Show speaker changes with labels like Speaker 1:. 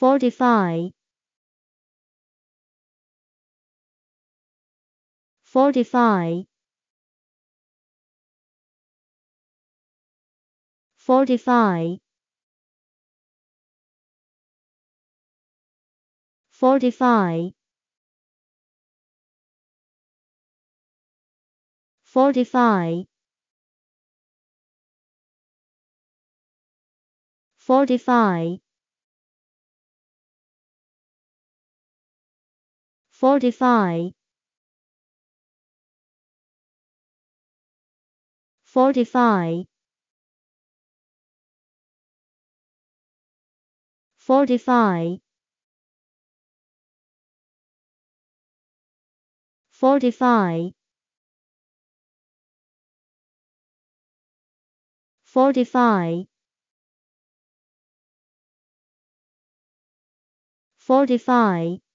Speaker 1: Fortify. Fortify. Fortify. Fortify. Fortify. Fortify. fortify, fortify, fortify, fortify, fortify. fortify